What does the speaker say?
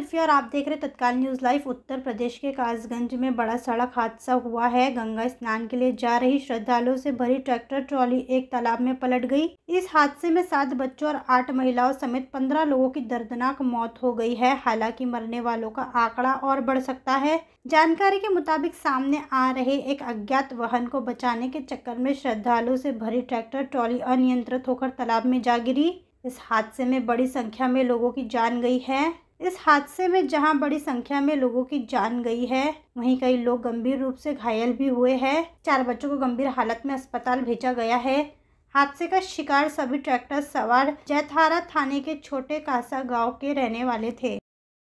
अल्फी और आप देख रहे तत्काल न्यूज़ लाइव उत्तर प्रदेश के कासगंज में बड़ा सड़क हादसा हुआ है गंगा स्नान के लिए जा रही श्रद्धालुओं से भरी ट्रैक्टर ट्रॉली एक तालाब में पलट गई इस हादसे में सात बच्चों और आठ महिलाओं समेत पंद्रह लोगों की दर्दनाक मौत हो गई है हालांकि मरने वालों का आंकड़ा और बढ़ सकता है जानकारी के मुताबिक सामने आ रहे एक अज्ञात वाहन को बचाने के चक्कर में श्रद्धालुओं से भरी ट्रैक्टर ट्रॉली अनियंत्रित होकर तालाब में जा गिरी इस हादसे में बड़ी संख्या में लोगों की जान गई है इस हादसे में जहां बड़ी संख्या में लोगों की जान गई है वहीं कई लोग गंभीर रूप से घायल भी हुए हैं चार बच्चों को गंभीर हालत में अस्पताल भेजा गया है हादसे का शिकार सभी ट्रैक्टर सवार जैथारा थाने के छोटे कासा गांव के रहने वाले थे